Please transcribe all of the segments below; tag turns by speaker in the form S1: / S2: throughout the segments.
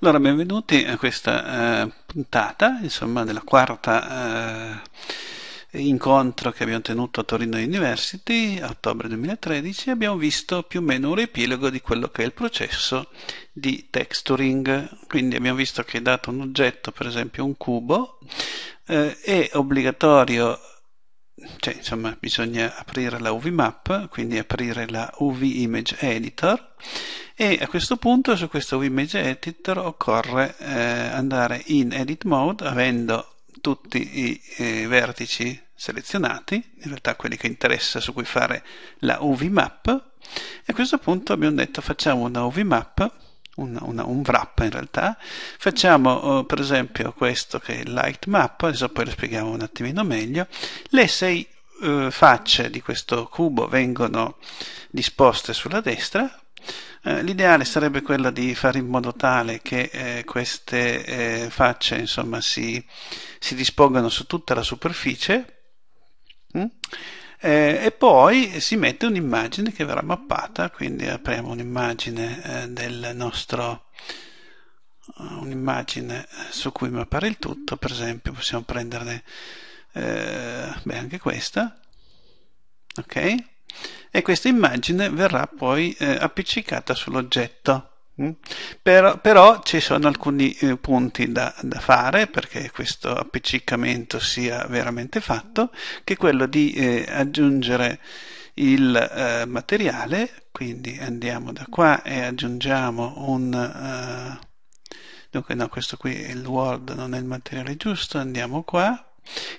S1: Allora, benvenuti a questa eh, puntata, insomma, della quarta eh, incontro che abbiamo tenuto a Torino University ottobre 2013. Abbiamo visto più o meno un riepilogo di quello che è il processo di texturing. Quindi abbiamo visto che dato un oggetto, per esempio un cubo, eh, è obbligatorio cioè, insomma, bisogna aprire la UVMAP, quindi aprire la UV Image Editor e a questo punto su questo UV Image Editor occorre eh, andare in Edit Mode avendo tutti i eh, vertici selezionati, in realtà quelli che interessa su cui fare la UV Map e a questo punto abbiamo detto facciamo una UV Map una, una, un wrap in realtà. Facciamo eh, per esempio questo che è il light map, adesso poi lo spieghiamo un attimino meglio. Le sei eh, facce di questo cubo vengono disposte sulla destra. Eh, l'ideale sarebbe quello di fare in modo tale che eh, queste eh, facce insomma, si, si dispongano su tutta la superficie. Mm? eh, e poi si mette un'immagine che verrà mappata, quindi apriamo un'immagine eh, del nostro eh, un'immagine su cui mappare il tutto, per esempio possiamo prenderne eh, beh, anche questa, ok? E questa immagine verrà poi eh, appiccicata sull'oggetto. Mm? Però, però, ci sono alcuni eh, punti da, da, fare perché questo appiccicamento sia veramente fatto, che è quello di eh, aggiungere il eh, materiale, quindi andiamo da qua e aggiungiamo un... Eh, dunque no, questo qui è il Word, non è il materiale giusto, andiamo qua.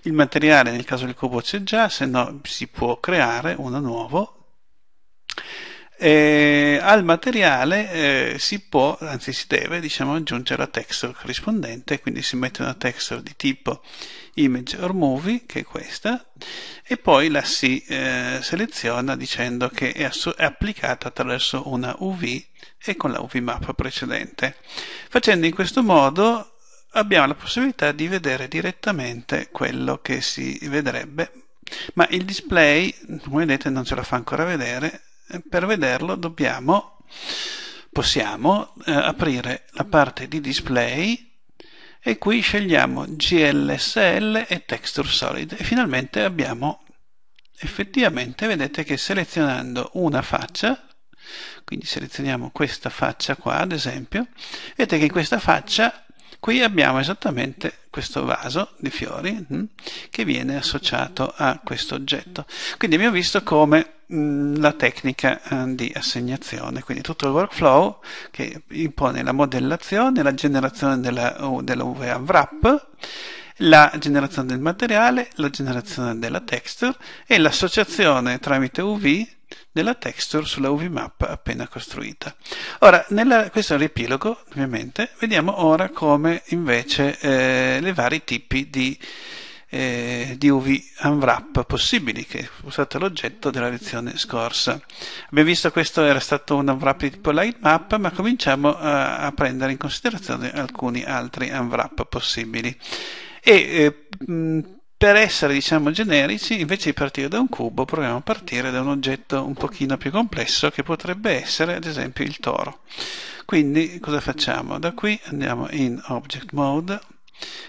S1: Il materiale nel caso del cubo c'è già, se no si può creare uno nuovo eh, al materiale eh, si può, anzi si deve, diciamo, aggiungere la texture corrispondente, quindi si mette una texture di tipo image or movie, che è questa, e poi la si eh, seleziona dicendo che è, è, applicata attraverso una UV e con la UV map precedente. Facendo in questo modo abbiamo la possibilità di vedere direttamente quello che si vedrebbe ma il display, come vedete, non ce la fa ancora vedere per vederlo dobbiamo, possiamo eh, aprire la parte di display e qui scegliamo GLSL e Texture Solid e finalmente abbiamo effettivamente vedete che selezionando una faccia quindi selezioniamo questa faccia qua ad esempio vedete che in questa faccia qui abbiamo esattamente questo vaso di fiori hm, che viene associato a questo oggetto quindi abbiamo visto come Mm, la tecnica eh, di assegnazione, quindi tutto il workflow che impone la modellazione, la generazione della, della UVA wrap, la generazione del materiale, la generazione della texture e l'associazione tramite UV della texture sulla UV map appena costruita. Ora, nella, questo è un riepilogo, ovviamente, vediamo ora come invece eh, le vari tipi di eh, di UV unwrap possibili che è stato l'oggetto della lezione scorsa. Abbiamo visto che questo era stato un unwrap di tipo lightmap, ma cominciamo a, eh, a, prendere in considerazione alcuni altri unwrap possibili. E, eh, mh, per essere diciamo generici invece di partire da un cubo proviamo a partire da un oggetto un pochino più complesso che potrebbe essere ad esempio il toro quindi cosa facciamo da qui andiamo in object mode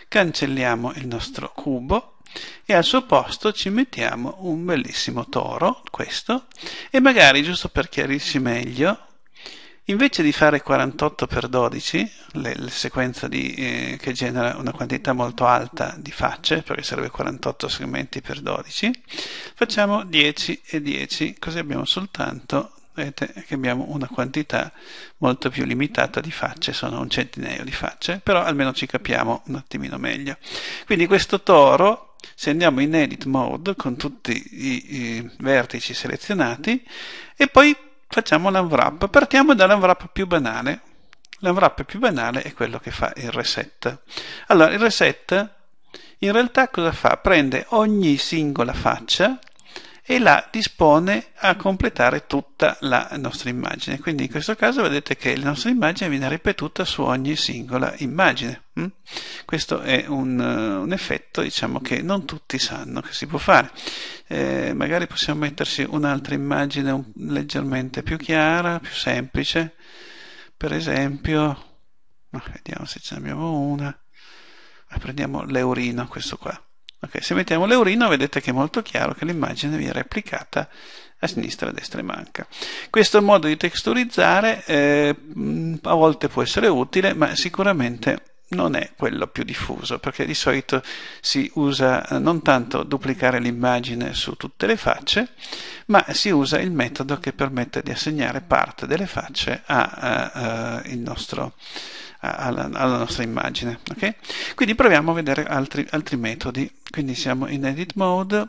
S1: Cancelliamo il nostro cubo e al suo posto ci mettiamo un bellissimo toro, questo, e magari giusto per chiarirci meglio, invece di fare 48 per 12, le, sequenza di, eh, che genera una quantità molto alta di facce, perché serve 48 segmenti per 12, facciamo 10 e 10, così abbiamo soltanto vedete che abbiamo una quantità molto più limitata di facce, sono un centinaio di facce, però almeno ci capiamo un attimino meglio. Quindi questo toro, se andiamo in edit mode con tutti i, i vertici selezionati e poi facciamo l'unwrap, partiamo dall'unwrap più banale. L'unwrap più banale è quello che fa il reset. Allora, il reset in realtà cosa fa? Prende ogni singola faccia, e la dispone a completare tutta la nostra immagine. Quindi in questo caso vedete che la nostra immagine viene ripetuta su ogni singola immagine. Mm? Questo è un, eh, un effetto diciamo, che non tutti sanno che si può fare. Eh, magari possiamo metterci un'altra immagine un, leggermente più chiara, più semplice. Per esempio, vediamo se ce n'abbiamo una. Ah, prendiamo l'eurino, questo qua Ok, se mettiamo l'eurino vedete che è molto chiaro che l'immagine viene replicata a sinistra, a destra e manca. Questo modo di texturizzare eh, a volte può essere utile, ma sicuramente non è quello più diffuso, perché di solito si usa eh, non tanto duplicare l'immagine su tutte le facce, ma si usa il metodo che permette di assegnare parte delle facce al eh, eh, nostro alla, alla nostra immagine. Okay? Quindi proviamo a vedere altri, altri metodi. Quindi siamo in edit mode,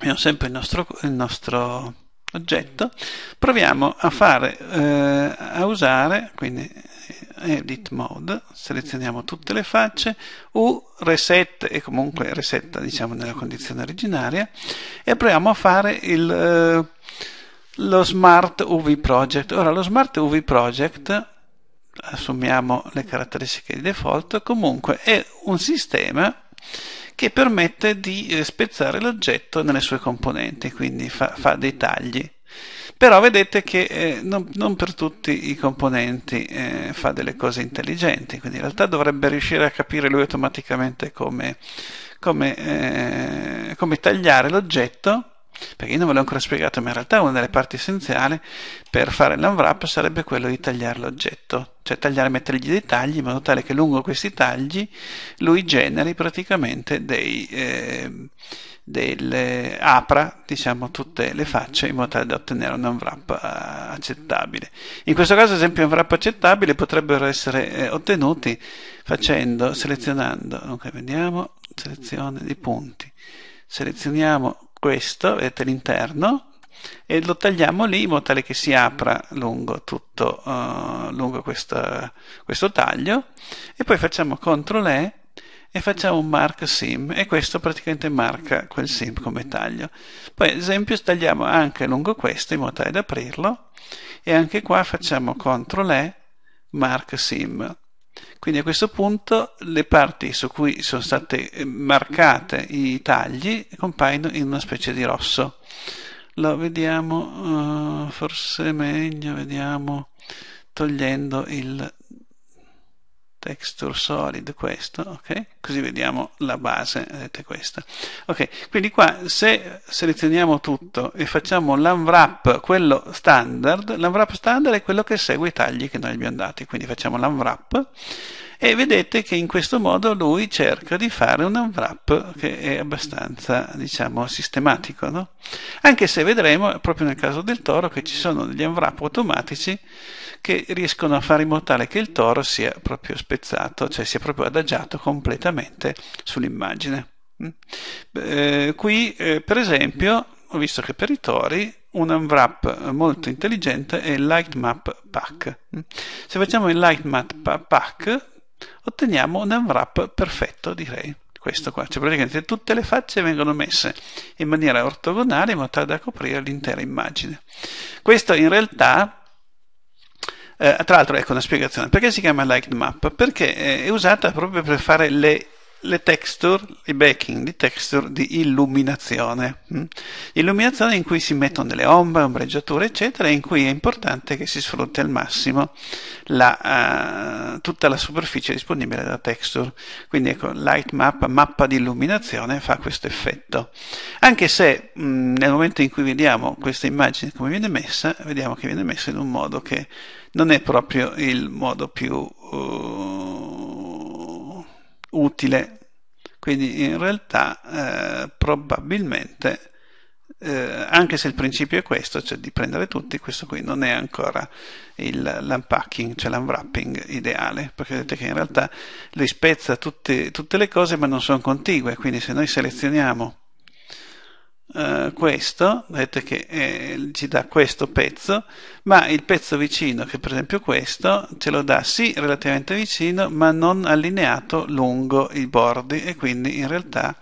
S1: abbiamo sempre il nostro, il nostro oggetto. Proviamo a, fare, eh, a usare, quindi edit mode, selezioniamo tutte le facce, U reset e comunque resetta diciamo nella condizione originaria e proviamo a fare il, eh, lo Smart UV Project. Ora lo Smart UV Project assumiamo le caratteristiche di default, comunque è un sistema che permette di eh, spezzare l'oggetto nelle sue componenti, quindi fa, fa dei tagli. Però vedete che eh, non, non, per tutti i componenti eh, fa delle cose intelligenti, quindi in realtà dovrebbe riuscire a capire lui automaticamente come, come, eh, come tagliare l'oggetto perché io non ve l'ho ancora spiegato, ma in realtà una delle parti essenziali per fare l'unwrap sarebbe quello di tagliare l'oggetto, cioè tagliare, e mettergli dei tagli in modo tale che lungo questi tagli lui generi praticamente dei, eh, delle, apra diciamo, tutte le facce in modo tale da ottenere un unwrap eh, accettabile. In questo caso, ad esempio, un unwrap accettabile potrebbero essere eh, ottenuti facendo, selezionando, dunque vediamo, selezione di punti, selezioniamo questo, vedete l'interno, e lo tagliamo lì in modo tale che si apra lungo tutto uh, lungo questa, questo taglio e poi facciamo CTRL E e facciamo un mark sim e questo praticamente marca quel sim come taglio poi ad esempio tagliamo anche lungo questo in modo tale da aprirlo e anche qua facciamo CTRL E mark sim quindi a questo punto le parti su cui sono state eh, marcate i tagli compaiono in una specie di rosso. Lo vediamo uh, forse meglio, vediamo togliendo il texture solid questo ok così vediamo la base vedete questa ok quindi qua se selezioniamo tutto e facciamo l'unwrap quello standard l'unwrap standard è quello che segue i tagli che noi abbiamo dati quindi facciamo l'unwrap e vedete che in questo modo lui cerca di fare un unwrap che è abbastanza diciamo sistematico no? anche se vedremo proprio nel caso del toro che ci sono degli unwrap automatici che riescono a fare in modo tale che il toro sia proprio spezzato cioè sia proprio adagiato completamente sull'immagine eh, qui eh, per esempio ho visto che per i tori un unwrap molto intelligente è il Lightmap Pack. Mm? Se facciamo il Lightmap Pack, otteniamo un unwrap perfetto, direi. Questo qua, cioè praticamente tutte le facce vengono messe in maniera ortogonale in modo tale da coprire l'intera immagine. Questo in realtà eh, tra l'altro, ecco una spiegazione. Perché si chiama Liked Map? Perché eh, è usata proprio per fare le le texture, i backing di texture di illuminazione. Mm? Illuminazione in cui si mettono delle ombre, ombreggiature, eccetera, in cui è importante che si sfrutti al massimo la, uh, tutta la superficie disponibile da texture. Quindi ecco, light map, mappa di illuminazione fa questo effetto. Anche se mh, mm, nel momento in cui vediamo questa immagine come viene messa, vediamo che viene messa in un modo che non è proprio il modo più... Uh, utile. Quindi in realtà eh, probabilmente, eh, anche se il principio è questo, cioè di prendere tutti, questo qui non è ancora il, l'unpacking, cioè l'unwrapping ideale, perché vedete che in realtà lui spezza tutte, tutte le cose ma non sono contigue, quindi se noi selezioniamo eh, questo, vedete che eh, ci dà questo pezzo, ma il pezzo vicino, che per esempio questo, ce lo dà sì relativamente vicino, ma non allineato lungo i bordi e quindi in realtà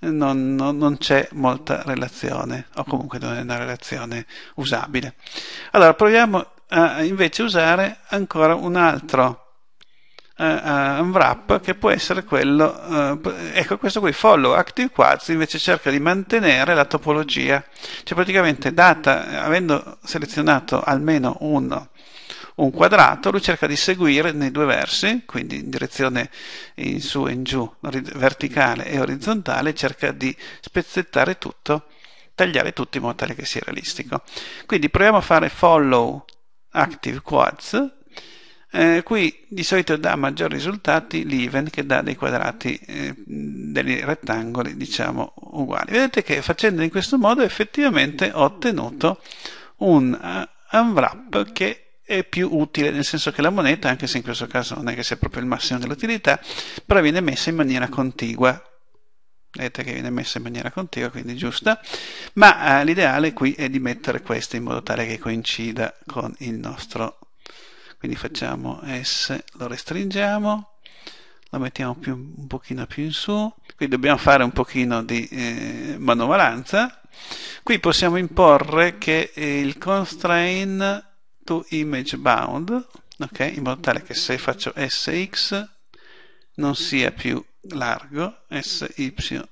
S1: non, non, non c'è molta relazione, o comunque non è una relazione usabile. Allora proviamo a invece usare ancora un altro uh, un wrap che può essere quello, eh, ecco questo qui, follow active quads invece cerca di mantenere la topologia, cioè praticamente data, avendo selezionato almeno uno, un quadrato, lui cerca di seguire nei due versi, quindi in direzione in su e in giù, verticale e orizzontale, cerca di spezzettare tutto, tagliare tutto in modo tale che sia realistico. Quindi proviamo a fare follow active quads eh, qui di solito dà maggiori risultati l'even che dà dei quadrati, eh, dei rettangoli diciamo uguali. Vedete che facendo in questo modo effettivamente ho ottenuto un eh, unwrap che è più utile, nel senso che la moneta, anche se in questo caso non è che sia proprio il massimo dell'utilità, però viene messa in maniera contigua. Vedete che viene messa in maniera contigua, quindi giusta, ma eh, l'ideale qui è di mettere questo in modo tale che coincida con il nostro quindi facciamo S lo restringiamo lo mettiamo più, un pochino più in su qui dobbiamo fare un pochino di eh, manovalanza qui possiamo imporre che eh, il constrain to image bound ok in modo tale che se faccio sx non sia più largo sy non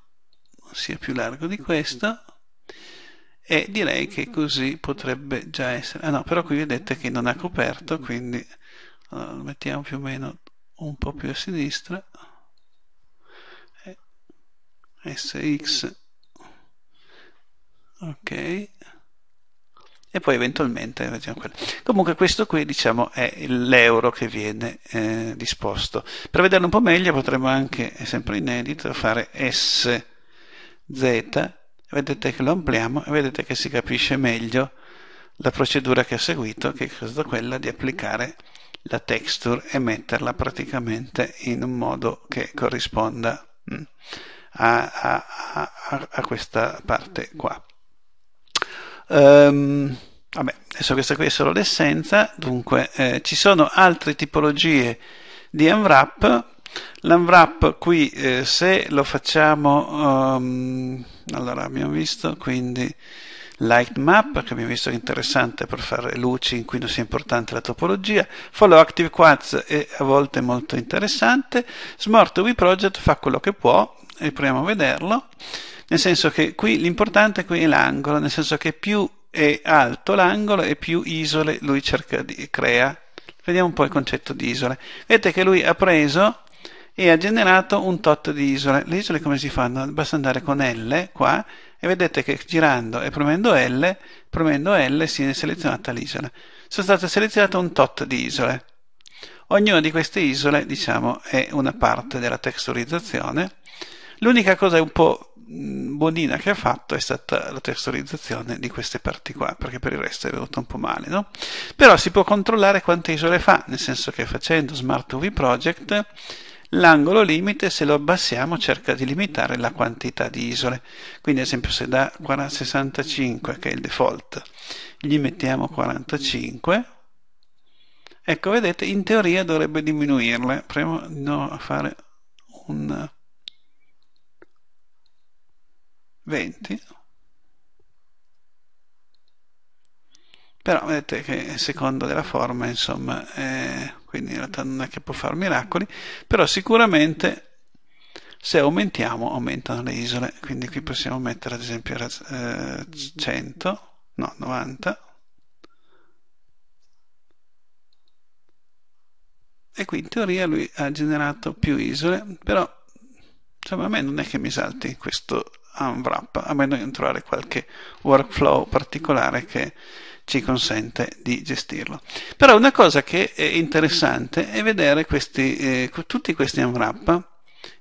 S1: sia più largo di questo e direi che così potrebbe già essere ah no però qui vedete che non ha coperto quindi lo mettiamo più o meno un po' più a sinistra sx ok e poi eventualmente comunque questo qui diciamo è l'euro che viene eh, disposto per vederlo un po' meglio potremmo anche è sempre inedito fare sz vedete che lo ampliamo e vedete che si capisce meglio la procedura che ha seguito che è stata quella di applicare la texture e metterla praticamente in un modo che corrisponda mm, a, a, a, a questa parte qua um, vabbè, adesso questa qui è solo l'essenza dunque eh, ci sono altre tipologie di unwrap l'unwrap qui eh, se lo facciamo um, allora abbiamo visto quindi light map che abbiamo visto che è interessante per fare luci in cui non sia importante la topologia follow active quads è a volte molto interessante smart project fa quello che può e proviamo a vederlo nel senso che qui l'importante qui è l'angolo nel senso che più è alto l'angolo e più isole lui cerca di crea vediamo un po' il concetto di isole vedete che lui ha preso e ha generato un tot di isole. Le isole come si fanno? Basta andare con L qua e vedete che girando e premendo L, premendo L si è selezionata l'isola. Sono state selezionate un tot di isole. Ognuna di queste isole, diciamo, è una parte della texturizzazione. L'unica cosa un po' mm, buonina che ha fatto è stata la texturizzazione di queste parti qua, perché per il resto è venuto un po' male, no? Però si può controllare quante isole fa, nel senso che facendo Smart UV Project L'angolo limite, se lo abbassiamo, cerca di limitare la quantità di isole. Quindi, ad esempio, se da 65, che è il default, gli mettiamo 45, ecco, vedete, in teoria dovrebbe diminuirle. Premo no, a fare un 20. Però vedete che secondo della forma, insomma, è quindi in realtà non è che può fare miracoli, però sicuramente se aumentiamo aumentano le isole, quindi qui possiamo mettere ad esempio eh, 100, no 90, e qui in teoria lui ha generato più isole, però insomma, a me non è che mi salti questo unwrap, a meno di trovare qualche workflow particolare che ci consente di gestirlo. Però una cosa che è interessante è vedere questi, eh, tutti questi unwrap.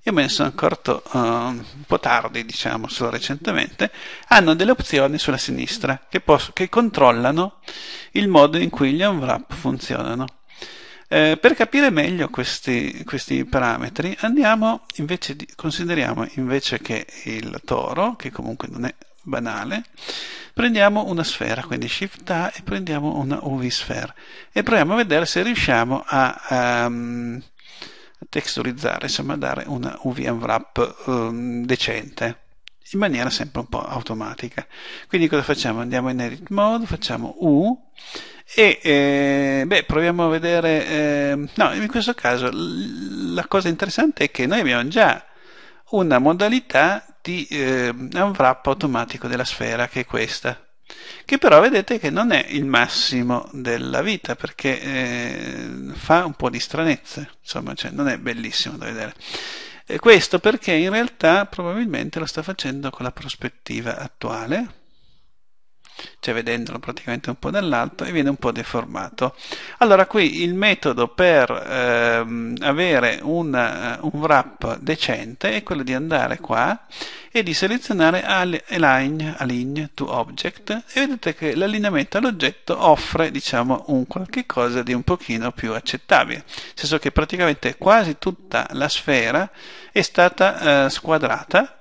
S1: Io me ne sono accorto eh, un po' tardi, diciamo, solo recentemente, hanno delle opzioni sulla sinistra che, posso, che controllano il modo in cui gli unwrap funzionano. Eh, per capire meglio questi, questi parametri, invece di, consideriamo invece che il toro, che comunque non è banale, prendiamo una sfera, quindi Shift A e prendiamo una UV sphere e proviamo a vedere se riusciamo a, um, texturizzare, insomma a dare una UV unwrap um, decente in maniera sempre un po' automatica. Quindi cosa facciamo? Andiamo in edit mode, facciamo U e eh, beh, proviamo a vedere, eh, no, in questo caso la cosa interessante è che noi abbiamo già una modalità ti eh, è un wrap automatico della sfera che è questa che però vedete che non è il massimo della vita perché eh, fa un po' di stranezze insomma cioè, non è bellissimo da vedere e questo perché in realtà probabilmente lo sta facendo con la prospettiva attuale cioè vedendolo praticamente un po' dall'alto e viene un po' deformato. Allora qui il metodo per ehm, avere un, eh, un, wrap decente è quello di andare qua e di selezionare Align, Align to Object e vedete che l'allineamento all'oggetto offre diciamo un qualche cosa di un pochino più accettabile, nel senso che praticamente quasi tutta la sfera è stata eh, squadrata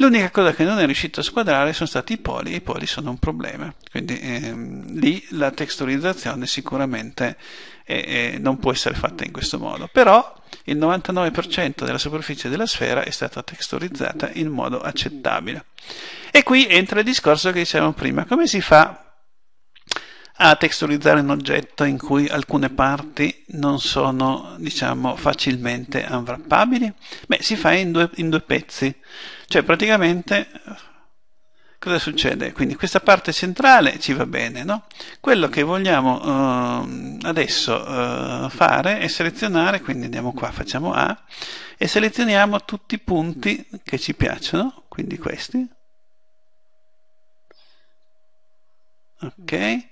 S1: L'unica cosa che non è riuscito a squadrare sono stati i poli e i poli sono un problema, quindi ehm, lì la texturizzazione sicuramente eh, eh, non può essere fatta in questo modo, però il 99% della superficie della sfera è stata texturizzata in modo accettabile. E qui entra il discorso che dicevamo prima, come si fa a texturizzare un oggetto in cui alcune parti non sono, diciamo, facilmente unwrappabili? Beh, si fa in due, in due pezzi. Cioè praticamente cosa succede? Quindi questa parte centrale ci va bene, no? Quello che vogliamo eh, adesso eh, fare è selezionare, quindi andiamo qua, facciamo A e selezioniamo tutti i punti che ci piacciono, quindi questi. Ok? E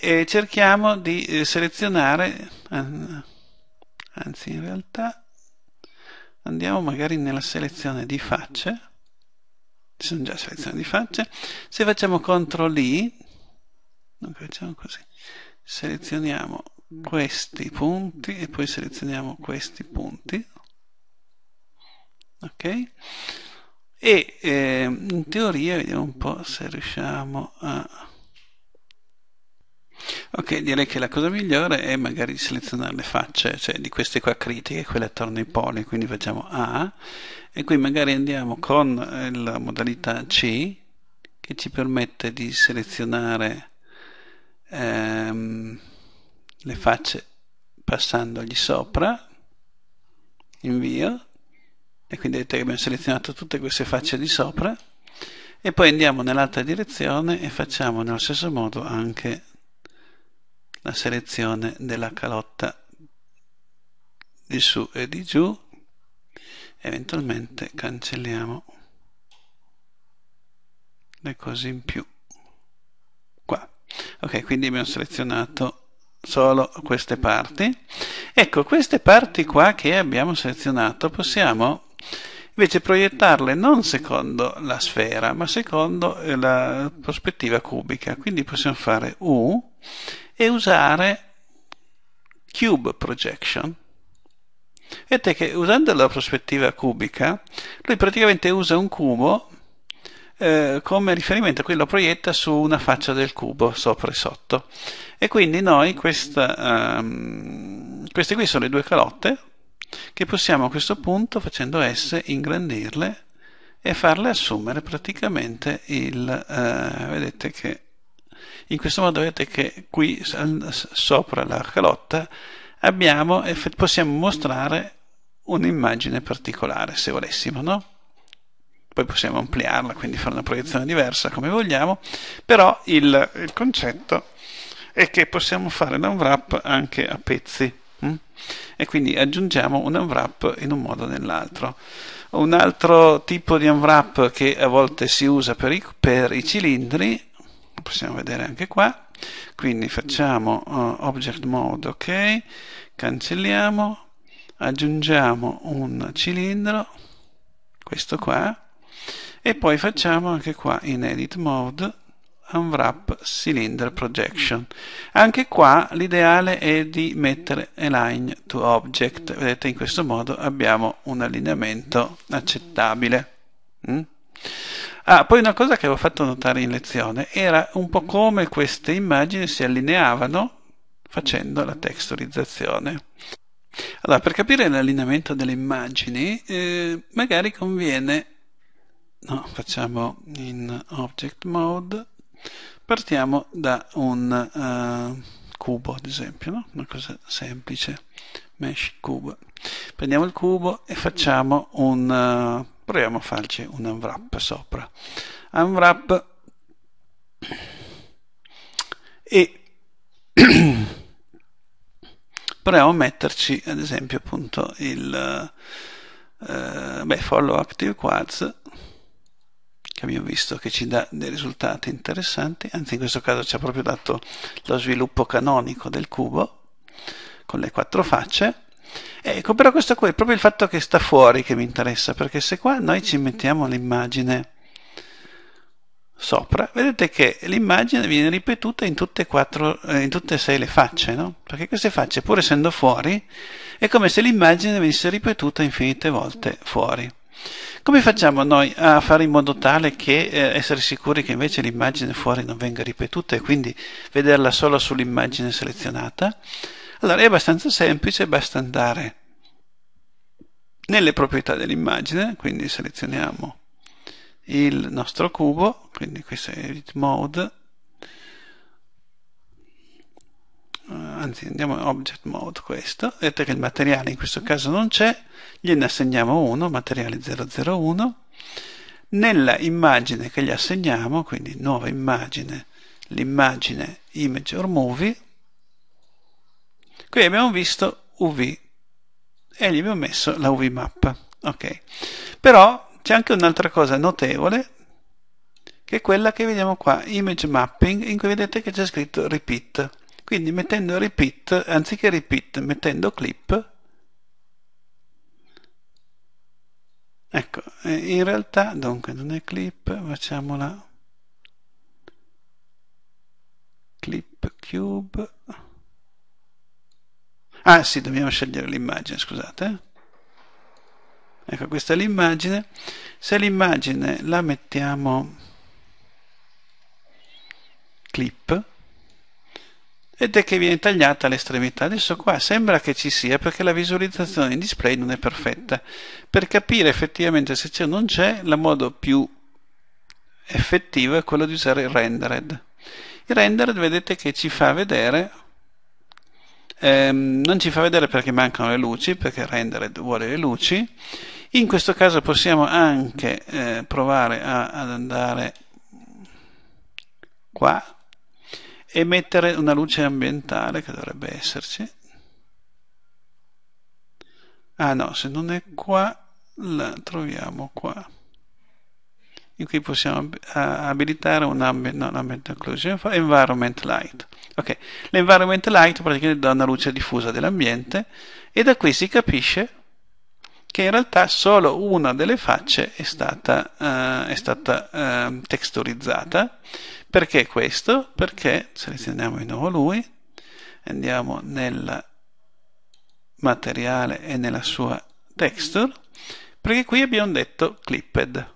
S1: eh, cerchiamo di eh, selezionare, anzi in realtà andiamo magari nella selezione di facce ci sono già selezioni di facce se facciamo CTRL I facciamo così selezioniamo questi punti e poi selezioniamo questi punti ok e eh, in teoria vediamo un po' se riusciamo a Ok, direi che la cosa migliore è magari selezionare le facce, cioè di queste qua critiche, quelle attorno ai poli, quindi facciamo A e qui magari andiamo con eh, la modalità C che ci permette di selezionare ehm, le facce passandogli sopra, invio e quindi vedete che abbiamo selezionato tutte queste facce di sopra e poi andiamo nell'altra direzione e facciamo nello stesso modo anche la selezione della calotta di su e di giù eventualmente cancelliamo le cose in più qua ok quindi abbiamo selezionato solo queste parti ecco queste parti qua che abbiamo selezionato possiamo invece proiettarle non secondo la sfera ma secondo eh, la prospettiva cubica quindi possiamo fare U e usare cube projection. Vedete che usando la prospettiva cubica, lui praticamente usa un cubo eh, come riferimento, qui lo proietta su una faccia del cubo, sopra e sotto. E quindi noi, questa, um, queste qui sono le due calotte, che possiamo a questo punto, facendo S, ingrandirle e farle assumere praticamente il... Eh, vedete che in questo modo vedete che qui sopra la calotta abbiamo, possiamo mostrare un'immagine particolare se volessimo no? poi possiamo ampliarla quindi fare una proiezione diversa come vogliamo però il, il concetto è che possiamo fare l'unwrap anche a pezzi mm? e quindi aggiungiamo un unwrap in un modo o nell'altro. Un altro tipo di unwrap che a volte si usa per i, per i cilindri possiamo vedere anche qua quindi facciamo uh, object mode ok cancelliamo aggiungiamo un cilindro questo qua e poi facciamo anche qua in edit mode unwrap cylinder projection anche qua l'ideale è di mettere align to object vedete in questo modo abbiamo un allineamento accettabile mm? Ah, poi una cosa che avevo fatto notare in lezione era un po' come queste immagini si allineavano facendo la texturizzazione. Allora, per capire l'allineamento delle immagini, eh, magari conviene... No, facciamo in Object Mode. Partiamo da un uh, cubo, ad esempio, no? una cosa semplice. Mesh cubo. Prendiamo il cubo e facciamo un... Uh, proviamo a farci un unwrap sopra unwrap e proviamo a metterci ad esempio appunto il eh, beh, follow active quads che abbiamo visto che ci dà dei risultati interessanti anzi in questo caso ci ha proprio dato lo sviluppo canonico del cubo con le quattro facce Ecco, però questo qua è proprio il fatto che sta fuori che mi interessa, perché se qua noi ci mettiamo l'immagine sopra, vedete che l'immagine viene ripetuta in tutte, e quattro, eh, in tutte e sei le facce, no? Perché queste facce, pur essendo fuori, è come se l'immagine venisse ripetuta infinite volte fuori. Come facciamo noi a fare in modo tale che eh, essere sicuri che invece l'immagine fuori non venga ripetuta e quindi vederla solo sull'immagine selezionata? Allora è abbastanza semplice, basta andare nelle proprietà dell'immagine, quindi selezioniamo il nostro cubo, quindi questo è edit mode, eh, anzi andiamo in object mode questo, vedete che il materiale in questo caso non c'è, gliene assegniamo uno, materiale 001, nella immagine che gli assegniamo, quindi nuova immagine, l'immagine image or movie, qui abbiamo visto UV e gli abbiamo messo la UV mappa ok però c'è anche un'altra cosa notevole che è quella che vediamo qua image mapping in cui vedete che c'è scritto repeat quindi mettendo repeat anziché repeat mettendo clip ecco eh, in realtà dunque non è clip facciamola clip cube Ah sì, dobbiamo scegliere l'immagine, scusate. Eh. Ecco, questa è l'immagine. Se l'immagine la mettiamo clip, ed è che viene tagliata all'estremità. Adesso qua sembra che ci sia perché la visualizzazione in display non è perfetta. Per capire effettivamente se c'è o non c'è, il modo più effettivo è quello di usare il rendered. Il rendered vedete che ci fa vedere Ehm, non ci fa vedere perché mancano le luci, perché rendere vuole le luci. In questo caso possiamo anche eh, provare a, ad andare qua e mettere una luce ambientale che dovrebbe esserci. Ah no, se non è qua, la troviamo qua in cui possiamo abilitare un ambient, non ambient occlusion, environment light. Okay. L'environment light praticamente dà una luce diffusa dell'ambiente e da qui si capisce che in realtà solo una delle facce è stata, uh, è stata uh, texturizzata. Perché questo? Perché selezioniamo di nuovo lui, andiamo nel materiale e nella sua texture, perché qui abbiamo detto clipped.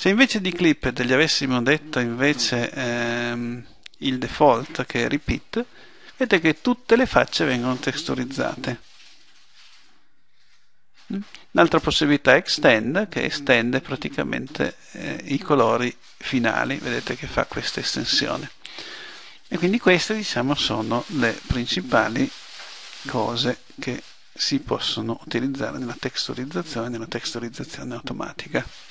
S1: Se invece di clipped gli avessimo detto invece ehm, il default che è repeat, vedete che tutte le facce vengono texturizzate. L'altra possibilità è extend, che estende praticamente eh, i colori finali, vedete che fa questa estensione. E quindi queste diciamo sono le principali cose che si possono utilizzare nella texturizzazione, nella texturizzazione automatica.